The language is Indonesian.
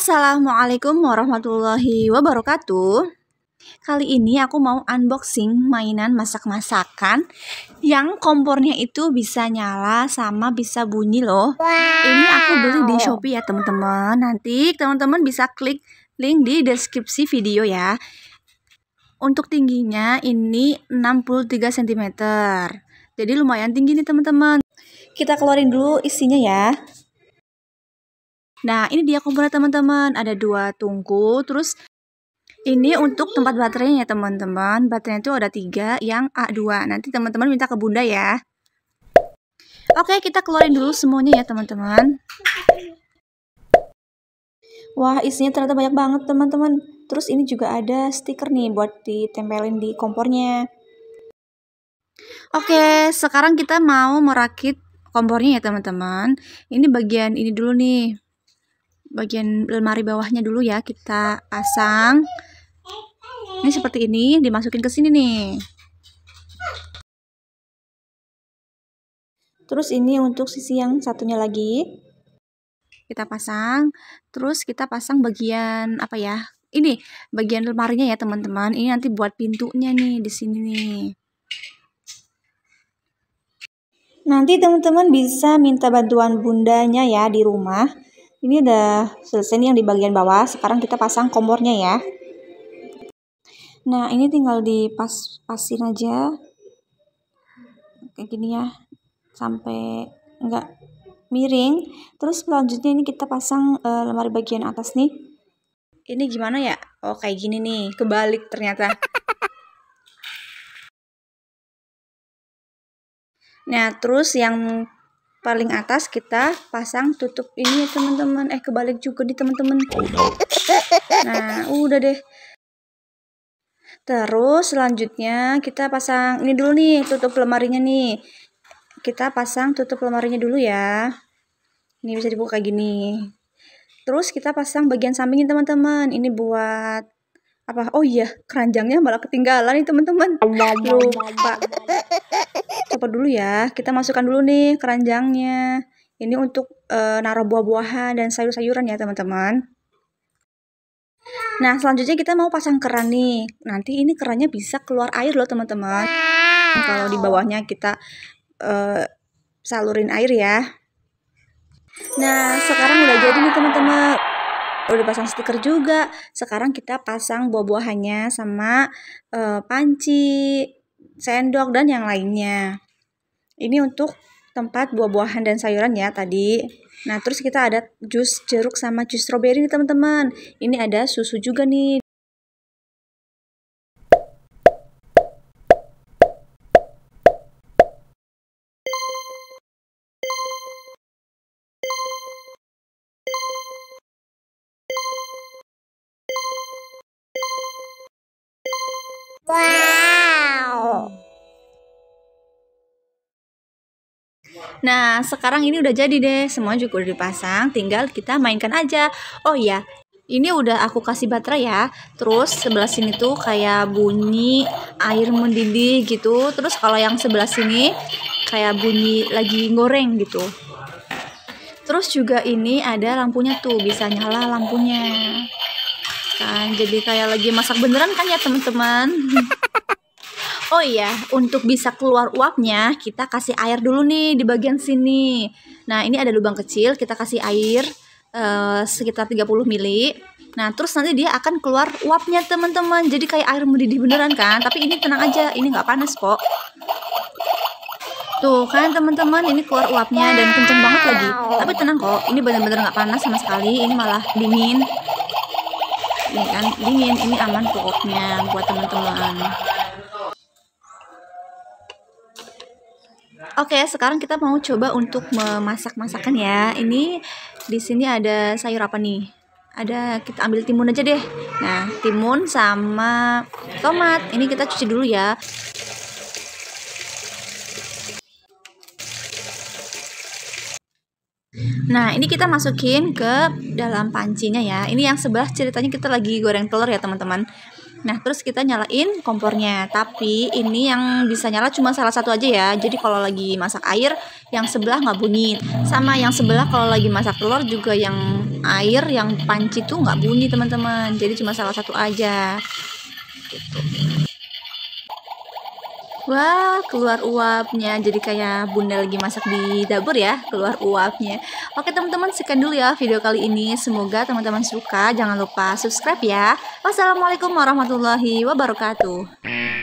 Assalamualaikum warahmatullahi wabarakatuh. Kali ini aku mau unboxing mainan masak-masakan yang kompornya itu bisa nyala sama bisa bunyi loh. Wow. Ini aku beli di Shopee ya teman-teman. Nanti teman-teman bisa klik link di deskripsi video ya. Untuk tingginya ini 63 cm. Jadi lumayan tinggi nih teman-teman. Kita keluarin dulu isinya ya. Nah, ini dia kompornya teman-teman. Ada dua tungku, terus ini untuk tempat baterainya ya teman-teman. Baterainya itu ada tiga, yang A2. Nanti teman-teman minta ke bunda ya. Oke, kita keluarin dulu semuanya ya teman-teman. Wah, isinya ternyata banyak banget teman-teman. Terus ini juga ada stiker nih buat ditempelin di kompornya. Oke, sekarang kita mau merakit kompornya ya teman-teman. Ini bagian ini dulu nih bagian lemari bawahnya dulu ya kita pasang ini seperti ini dimasukin ke sini nih terus ini untuk sisi yang satunya lagi kita pasang terus kita pasang bagian apa ya ini bagian lemarinya ya teman-teman ini nanti buat pintunya nih di sini nih nanti teman-teman bisa minta bantuan bundanya ya di rumah ini ada selesai nih yang di bagian bawah. Sekarang kita pasang kompornya ya. Nah, ini tinggal dipas-pasin aja. Kayak gini ya. Sampai enggak miring. Terus selanjutnya ini kita pasang uh, lemari bagian atas nih. Ini gimana ya? Oh, kayak gini nih. Kebalik ternyata. Nah, terus yang paling atas kita pasang tutup ini ya, teman-teman eh kebalik juga nih teman-teman nah udah deh terus selanjutnya kita pasang ini dulu nih tutup lemarinya nih kita pasang tutup lemarinya dulu ya ini bisa dibuka kayak gini terus kita pasang bagian sampingnya teman-teman ini buat apa oh iya keranjangnya malah ketinggalan nih teman-teman lupa copot dulu ya. Kita masukkan dulu nih keranjangnya. Ini untuk e, naruh buah-buahan dan sayur-sayuran ya teman-teman. Nah selanjutnya kita mau pasang keran nih. Nanti ini kerannya bisa keluar air loh teman-teman. Wow. Nah, kalau di bawahnya kita e, salurin air ya. Nah sekarang udah jadi nih teman-teman. Udah pasang stiker juga. Sekarang kita pasang buah-buahannya sama e, panci sendok, dan yang lainnya. Ini untuk tempat buah-buahan dan sayuran ya tadi. Nah, terus kita ada jus jeruk sama jus strawberry nih teman-teman. Ini ada susu juga nih. Wow. Nah, sekarang ini udah jadi deh. Semua juga udah dipasang, tinggal kita mainkan aja. Oh iya, ini udah aku kasih baterai ya. Terus sebelah sini tuh kayak bunyi air mendidih gitu. Terus kalau yang sebelah sini kayak bunyi lagi goreng gitu. Terus juga ini ada lampunya tuh, bisa nyala lampunya. Kan jadi kayak lagi masak beneran kan ya, teman-teman. Oh iya, untuk bisa keluar uapnya kita kasih air dulu nih di bagian sini. Nah, ini ada lubang kecil, kita kasih air uh, sekitar 30 ml. Nah, terus nanti dia akan keluar uapnya, teman-teman. Jadi kayak air mendidih beneran kan? Tapi ini tenang aja, ini nggak panas kok. Tuh kan teman-teman ini keluar uapnya dan kenceng banget lagi Tapi tenang kok ini bener-bener gak panas sama sekali Ini malah dingin Ini kan dingin ini aman pokoknya buat teman-teman Oke, okay, sekarang kita mau coba untuk memasak masakan ya. Ini di sini ada sayur apa nih? Ada kita ambil timun aja deh. Nah, timun sama tomat. Ini kita cuci dulu ya. Nah, ini kita masukin ke dalam pancinya ya. Ini yang sebelah ceritanya kita lagi goreng telur ya, teman-teman. Nah, terus kita nyalain kompornya. Tapi ini yang bisa nyala cuma salah satu aja ya. Jadi kalau lagi masak air, yang sebelah nggak bunyi. Sama yang sebelah kalau lagi masak telur juga yang air, yang panci tuh nggak bunyi teman-teman. Jadi cuma salah satu aja. Gitu. Wah, keluar uapnya. Jadi kayak bunda lagi masak di dapur ya, keluar uapnya. Oke teman-teman, sekian dulu ya video kali ini. Semoga teman-teman suka. Jangan lupa subscribe ya. Wassalamualaikum warahmatullahi wabarakatuh.